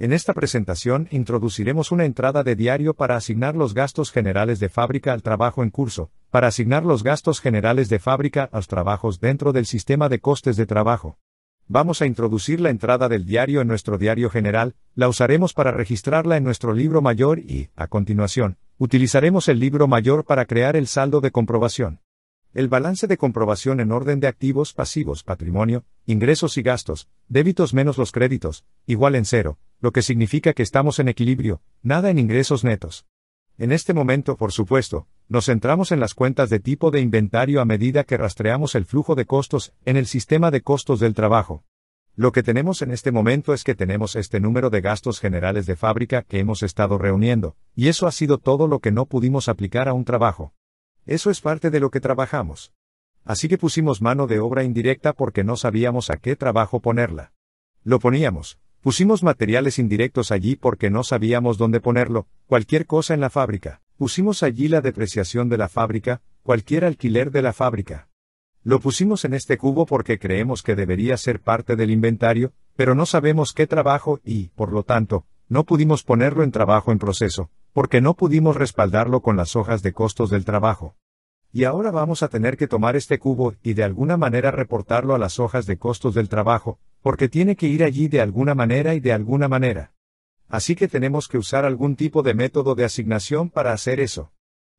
En esta presentación introduciremos una entrada de diario para asignar los gastos generales de fábrica al trabajo en curso, para asignar los gastos generales de fábrica a los trabajos dentro del sistema de costes de trabajo. Vamos a introducir la entrada del diario en nuestro diario general, la usaremos para registrarla en nuestro libro mayor y, a continuación, utilizaremos el libro mayor para crear el saldo de comprobación. El balance de comprobación en orden de activos, pasivos, patrimonio, ingresos y gastos, débitos menos los créditos, igual en cero, lo que significa que estamos en equilibrio, nada en ingresos netos. En este momento, por supuesto, nos centramos en las cuentas de tipo de inventario a medida que rastreamos el flujo de costos en el sistema de costos del trabajo. Lo que tenemos en este momento es que tenemos este número de gastos generales de fábrica que hemos estado reuniendo, y eso ha sido todo lo que no pudimos aplicar a un trabajo. Eso es parte de lo que trabajamos. Así que pusimos mano de obra indirecta porque no sabíamos a qué trabajo ponerla. Lo poníamos. Pusimos materiales indirectos allí porque no sabíamos dónde ponerlo, cualquier cosa en la fábrica. Pusimos allí la depreciación de la fábrica, cualquier alquiler de la fábrica. Lo pusimos en este cubo porque creemos que debería ser parte del inventario, pero no sabemos qué trabajo y, por lo tanto, no pudimos ponerlo en trabajo en proceso, porque no pudimos respaldarlo con las hojas de costos del trabajo. Y ahora vamos a tener que tomar este cubo y de alguna manera reportarlo a las hojas de costos del trabajo, porque tiene que ir allí de alguna manera y de alguna manera. Así que tenemos que usar algún tipo de método de asignación para hacer eso.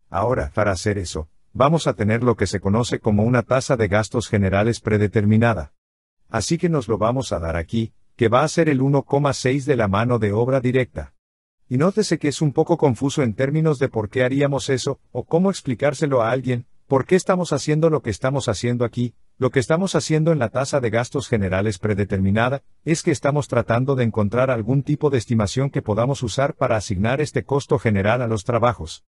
Ahora, para hacer eso, vamos a tener lo que se conoce como una tasa de gastos generales predeterminada. Así que nos lo vamos a dar aquí, que va a ser el 1,6 de la mano de obra directa. Y nótese que es un poco confuso en términos de por qué haríamos eso, o cómo explicárselo a alguien, por qué estamos haciendo lo que estamos haciendo aquí, lo que estamos haciendo en la tasa de gastos generales predeterminada, es que estamos tratando de encontrar algún tipo de estimación que podamos usar para asignar este costo general a los trabajos.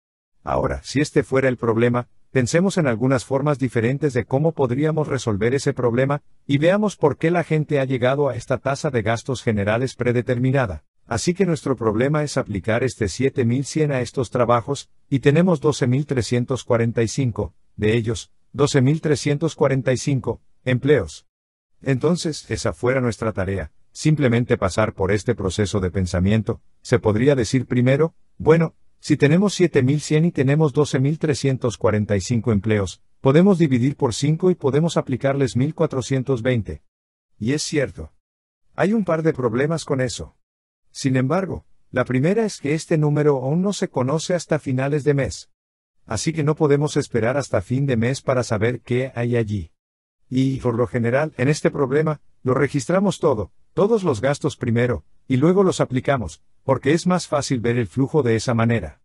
Ahora, si este fuera el problema, pensemos en algunas formas diferentes de cómo podríamos resolver ese problema, y veamos por qué la gente ha llegado a esta tasa de gastos generales predeterminada. Así que nuestro problema es aplicar este 7100 a estos trabajos, y tenemos 12345, de ellos, 12345, empleos. Entonces, esa fuera nuestra tarea, simplemente pasar por este proceso de pensamiento, se podría decir primero, bueno, si tenemos 7100 y tenemos 12345 empleos, podemos dividir por 5 y podemos aplicarles 1420. Y es cierto. Hay un par de problemas con eso. Sin embargo, la primera es que este número aún no se conoce hasta finales de mes. Así que no podemos esperar hasta fin de mes para saber qué hay allí. Y, por lo general, en este problema, lo registramos todo, todos los gastos primero, y luego los aplicamos, porque es más fácil ver el flujo de esa manera.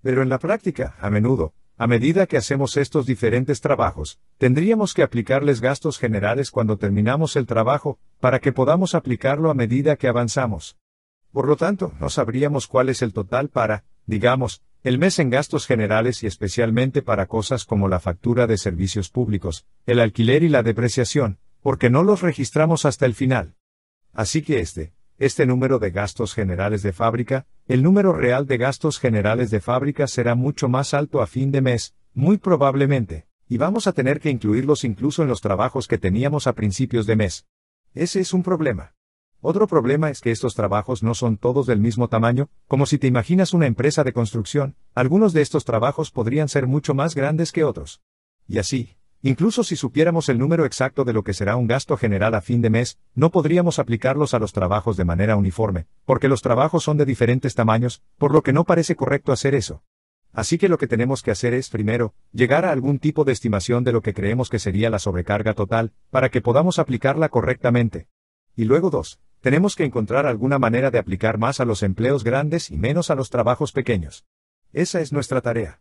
Pero en la práctica, a menudo, a medida que hacemos estos diferentes trabajos, tendríamos que aplicarles gastos generales cuando terminamos el trabajo, para que podamos aplicarlo a medida que avanzamos. Por lo tanto, no sabríamos cuál es el total para, digamos, el mes en gastos generales y especialmente para cosas como la factura de servicios públicos, el alquiler y la depreciación, porque no los registramos hasta el final. Así que este, este número de gastos generales de fábrica, el número real de gastos generales de fábrica será mucho más alto a fin de mes, muy probablemente, y vamos a tener que incluirlos incluso en los trabajos que teníamos a principios de mes. Ese es un problema. Otro problema es que estos trabajos no son todos del mismo tamaño, como si te imaginas una empresa de construcción, algunos de estos trabajos podrían ser mucho más grandes que otros. Y así, incluso si supiéramos el número exacto de lo que será un gasto general a fin de mes, no podríamos aplicarlos a los trabajos de manera uniforme, porque los trabajos son de diferentes tamaños, por lo que no parece correcto hacer eso. Así que lo que tenemos que hacer es, primero, llegar a algún tipo de estimación de lo que creemos que sería la sobrecarga total, para que podamos aplicarla correctamente. Y luego dos, tenemos que encontrar alguna manera de aplicar más a los empleos grandes y menos a los trabajos pequeños. Esa es nuestra tarea.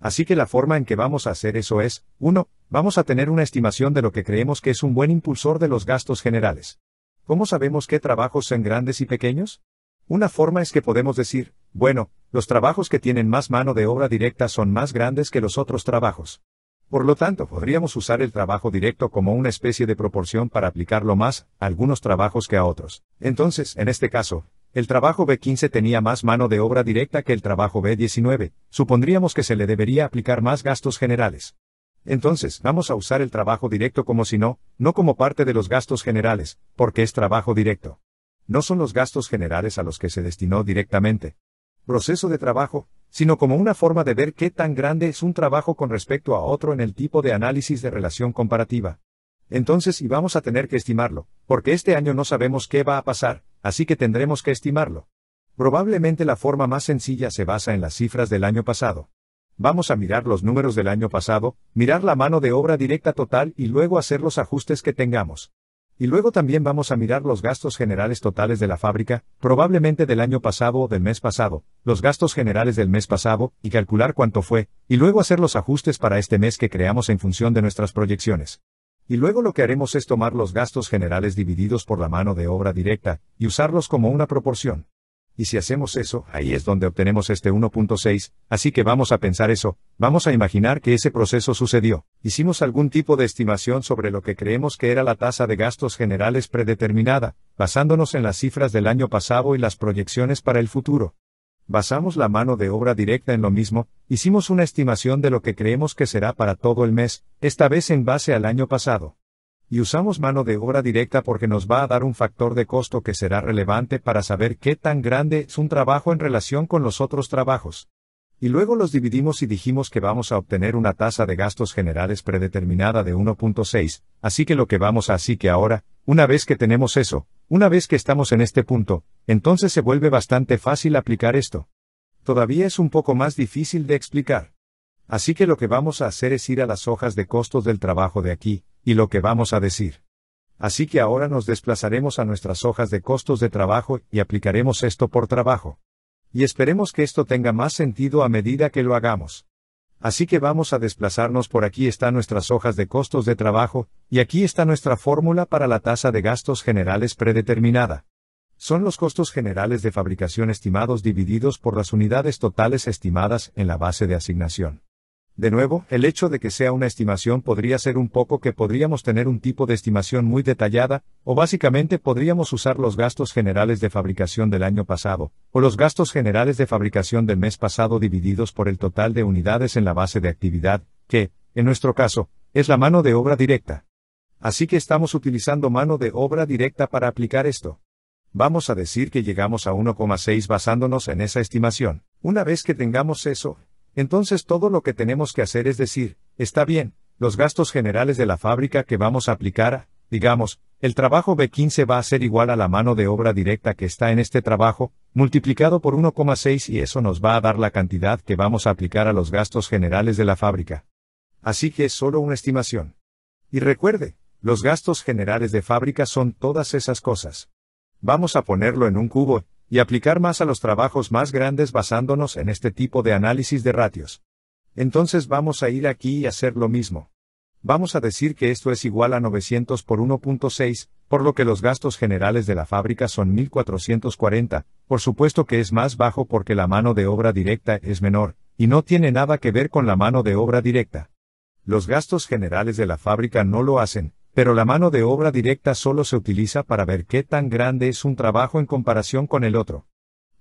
Así que la forma en que vamos a hacer eso es, uno, Vamos a tener una estimación de lo que creemos que es un buen impulsor de los gastos generales. ¿Cómo sabemos qué trabajos son grandes y pequeños? Una forma es que podemos decir, bueno, los trabajos que tienen más mano de obra directa son más grandes que los otros trabajos. Por lo tanto, podríamos usar el trabajo directo como una especie de proporción para aplicarlo más a algunos trabajos que a otros. Entonces, en este caso, el trabajo B15 tenía más mano de obra directa que el trabajo B19, supondríamos que se le debería aplicar más gastos generales. Entonces, vamos a usar el trabajo directo como si no, no como parte de los gastos generales, porque es trabajo directo. No son los gastos generales a los que se destinó directamente proceso de trabajo, sino como una forma de ver qué tan grande es un trabajo con respecto a otro en el tipo de análisis de relación comparativa. Entonces y vamos a tener que estimarlo, porque este año no sabemos qué va a pasar, así que tendremos que estimarlo. Probablemente la forma más sencilla se basa en las cifras del año pasado. Vamos a mirar los números del año pasado, mirar la mano de obra directa total y luego hacer los ajustes que tengamos. Y luego también vamos a mirar los gastos generales totales de la fábrica, probablemente del año pasado o del mes pasado, los gastos generales del mes pasado, y calcular cuánto fue, y luego hacer los ajustes para este mes que creamos en función de nuestras proyecciones. Y luego lo que haremos es tomar los gastos generales divididos por la mano de obra directa, y usarlos como una proporción y si hacemos eso, ahí es donde obtenemos este 1.6, así que vamos a pensar eso, vamos a imaginar que ese proceso sucedió. Hicimos algún tipo de estimación sobre lo que creemos que era la tasa de gastos generales predeterminada, basándonos en las cifras del año pasado y las proyecciones para el futuro. Basamos la mano de obra directa en lo mismo, hicimos una estimación de lo que creemos que será para todo el mes, esta vez en base al año pasado y usamos mano de obra directa porque nos va a dar un factor de costo que será relevante para saber qué tan grande es un trabajo en relación con los otros trabajos. Y luego los dividimos y dijimos que vamos a obtener una tasa de gastos generales predeterminada de 1.6, así que lo que vamos a así que ahora, una vez que tenemos eso, una vez que estamos en este punto, entonces se vuelve bastante fácil aplicar esto. Todavía es un poco más difícil de explicar. Así que lo que vamos a hacer es ir a las hojas de costos del trabajo de aquí, y lo que vamos a decir. Así que ahora nos desplazaremos a nuestras hojas de costos de trabajo y aplicaremos esto por trabajo. Y esperemos que esto tenga más sentido a medida que lo hagamos. Así que vamos a desplazarnos por aquí están nuestras hojas de costos de trabajo, y aquí está nuestra fórmula para la tasa de gastos generales predeterminada. Son los costos generales de fabricación estimados divididos por las unidades totales estimadas en la base de asignación. De nuevo, el hecho de que sea una estimación podría ser un poco que podríamos tener un tipo de estimación muy detallada, o básicamente podríamos usar los gastos generales de fabricación del año pasado, o los gastos generales de fabricación del mes pasado divididos por el total de unidades en la base de actividad, que, en nuestro caso, es la mano de obra directa. Así que estamos utilizando mano de obra directa para aplicar esto. Vamos a decir que llegamos a 1,6 basándonos en esa estimación. Una vez que tengamos eso, entonces todo lo que tenemos que hacer es decir, está bien, los gastos generales de la fábrica que vamos a aplicar, a, digamos, el trabajo B15 va a ser igual a la mano de obra directa que está en este trabajo, multiplicado por 1,6 y eso nos va a dar la cantidad que vamos a aplicar a los gastos generales de la fábrica. Así que es solo una estimación. Y recuerde, los gastos generales de fábrica son todas esas cosas. Vamos a ponerlo en un cubo, y aplicar más a los trabajos más grandes basándonos en este tipo de análisis de ratios. Entonces vamos a ir aquí y hacer lo mismo. Vamos a decir que esto es igual a 900 por 1.6, por lo que los gastos generales de la fábrica son 1440, por supuesto que es más bajo porque la mano de obra directa es menor, y no tiene nada que ver con la mano de obra directa. Los gastos generales de la fábrica no lo hacen, pero la mano de obra directa solo se utiliza para ver qué tan grande es un trabajo en comparación con el otro.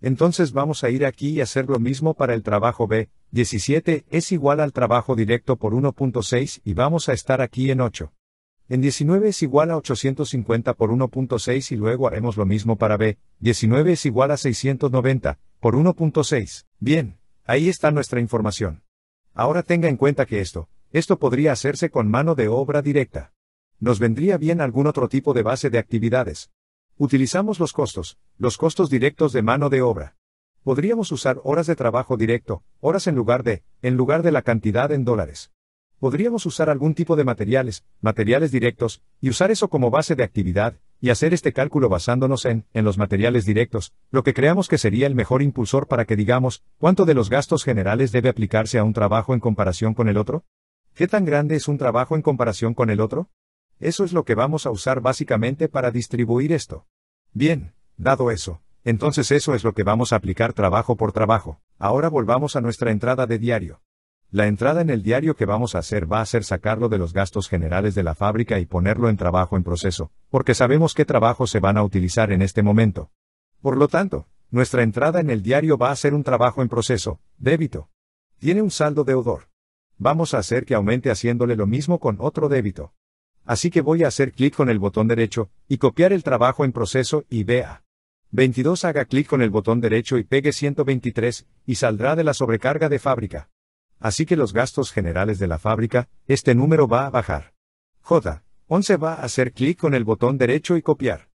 Entonces vamos a ir aquí y hacer lo mismo para el trabajo B, 17 es igual al trabajo directo por 1.6 y vamos a estar aquí en 8. En 19 es igual a 850 por 1.6 y luego haremos lo mismo para B, 19 es igual a 690 por 1.6. Bien, ahí está nuestra información. Ahora tenga en cuenta que esto, esto podría hacerse con mano de obra directa nos vendría bien algún otro tipo de base de actividades. Utilizamos los costos, los costos directos de mano de obra. Podríamos usar horas de trabajo directo, horas en lugar de, en lugar de la cantidad en dólares. Podríamos usar algún tipo de materiales, materiales directos, y usar eso como base de actividad, y hacer este cálculo basándonos en, en los materiales directos, lo que creamos que sería el mejor impulsor para que digamos, cuánto de los gastos generales debe aplicarse a un trabajo en comparación con el otro. ¿Qué tan grande es un trabajo en comparación con el otro? Eso es lo que vamos a usar básicamente para distribuir esto. Bien, dado eso, entonces eso es lo que vamos a aplicar trabajo por trabajo. Ahora volvamos a nuestra entrada de diario. La entrada en el diario que vamos a hacer va a ser sacarlo de los gastos generales de la fábrica y ponerlo en trabajo en proceso, porque sabemos qué trabajo se van a utilizar en este momento. Por lo tanto, nuestra entrada en el diario va a ser un trabajo en proceso, débito. Tiene un saldo deudor. Vamos a hacer que aumente haciéndole lo mismo con otro débito así que voy a hacer clic con el botón derecho, y copiar el trabajo en proceso y vea. 22 haga clic con el botón derecho y pegue 123, y saldrá de la sobrecarga de fábrica. Así que los gastos generales de la fábrica, este número va a bajar. J. 11 va a hacer clic con el botón derecho y copiar.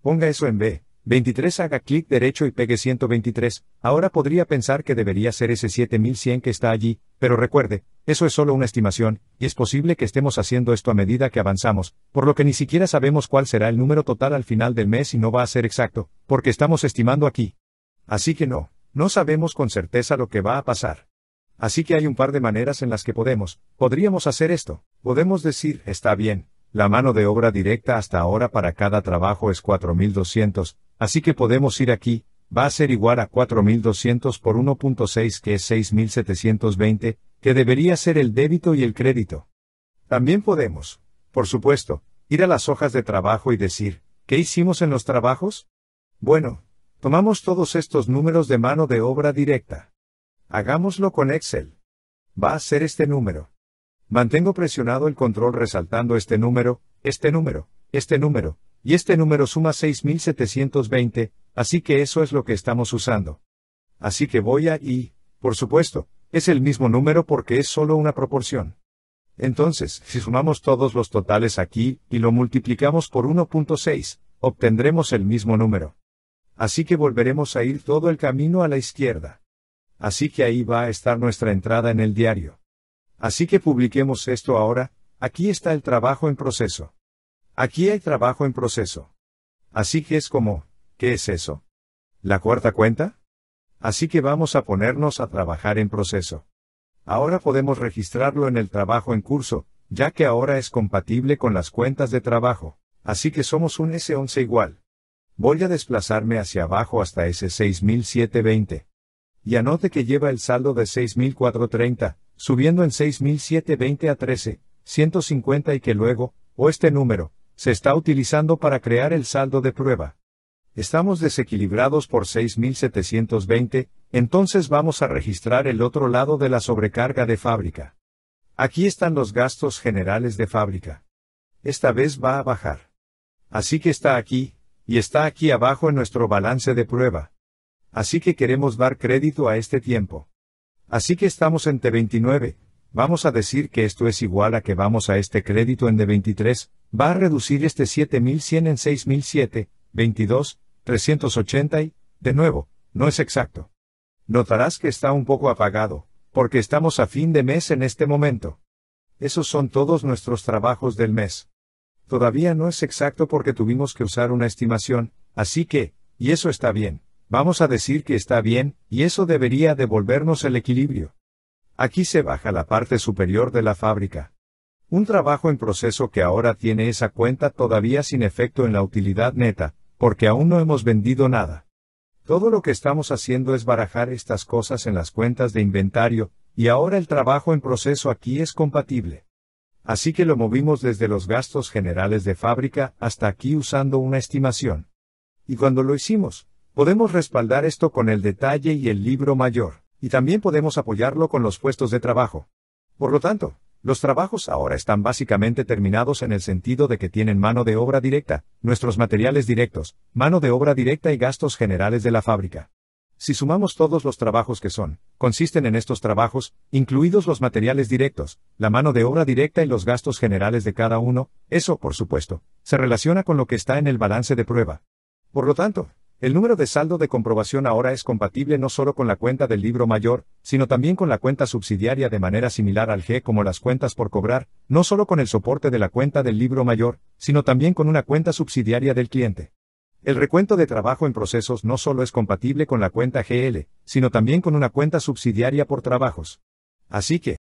Ponga eso en B. 23 haga clic derecho y pegue 123, ahora podría pensar que debería ser ese 7100 que está allí, pero recuerde, eso es solo una estimación, y es posible que estemos haciendo esto a medida que avanzamos, por lo que ni siquiera sabemos cuál será el número total al final del mes y no va a ser exacto, porque estamos estimando aquí. Así que no, no sabemos con certeza lo que va a pasar. Así que hay un par de maneras en las que podemos, podríamos hacer esto. Podemos decir, está bien, la mano de obra directa hasta ahora para cada trabajo es 4.200, así que podemos ir aquí, va a ser igual a 4.200 por 1.6 que es 6.720, que debería ser el débito y el crédito. También podemos, por supuesto, ir a las hojas de trabajo y decir, ¿qué hicimos en los trabajos? Bueno, tomamos todos estos números de mano de obra directa. Hagámoslo con Excel. Va a ser este número. Mantengo presionado el control resaltando este número, este número, este número, y este número suma 6720, Así que eso es lo que estamos usando. Así que voy a y, por supuesto, es el mismo número porque es solo una proporción. Entonces, si sumamos todos los totales aquí y lo multiplicamos por 1.6, obtendremos el mismo número. Así que volveremos a ir todo el camino a la izquierda. Así que ahí va a estar nuestra entrada en el diario. Así que publiquemos esto ahora, aquí está el trabajo en proceso. Aquí hay trabajo en proceso. Así que es como, ¿Qué es eso? ¿La cuarta cuenta? Así que vamos a ponernos a trabajar en proceso. Ahora podemos registrarlo en el trabajo en curso, ya que ahora es compatible con las cuentas de trabajo, así que somos un S11 igual. Voy a desplazarme hacia abajo hasta S6720. Y anote que lleva el saldo de 6430, subiendo en 6720 a 13,150 y que luego, o este número, se está utilizando para crear el saldo de prueba estamos desequilibrados por 6.720, entonces vamos a registrar el otro lado de la sobrecarga de fábrica. Aquí están los gastos generales de fábrica. Esta vez va a bajar. Así que está aquí, y está aquí abajo en nuestro balance de prueba. Así que queremos dar crédito a este tiempo. Así que estamos en T29, vamos a decir que esto es igual a que vamos a este crédito en D23, va a reducir este 7100 en 6007, 22, 380 y, de nuevo, no es exacto. Notarás que está un poco apagado, porque estamos a fin de mes en este momento. Esos son todos nuestros trabajos del mes. Todavía no es exacto porque tuvimos que usar una estimación, así que, y eso está bien, vamos a decir que está bien, y eso debería devolvernos el equilibrio. Aquí se baja la parte superior de la fábrica. Un trabajo en proceso que ahora tiene esa cuenta todavía sin efecto en la utilidad neta, porque aún no hemos vendido nada. Todo lo que estamos haciendo es barajar estas cosas en las cuentas de inventario, y ahora el trabajo en proceso aquí es compatible. Así que lo movimos desde los gastos generales de fábrica hasta aquí usando una estimación. Y cuando lo hicimos, podemos respaldar esto con el detalle y el libro mayor, y también podemos apoyarlo con los puestos de trabajo. Por lo tanto, los trabajos ahora están básicamente terminados en el sentido de que tienen mano de obra directa, nuestros materiales directos, mano de obra directa y gastos generales de la fábrica. Si sumamos todos los trabajos que son, consisten en estos trabajos, incluidos los materiales directos, la mano de obra directa y los gastos generales de cada uno, eso, por supuesto, se relaciona con lo que está en el balance de prueba. Por lo tanto, el número de saldo de comprobación ahora es compatible no solo con la cuenta del libro mayor, sino también con la cuenta subsidiaria de manera similar al G como las cuentas por cobrar, no solo con el soporte de la cuenta del libro mayor, sino también con una cuenta subsidiaria del cliente. El recuento de trabajo en procesos no solo es compatible con la cuenta GL, sino también con una cuenta subsidiaria por trabajos. Así que,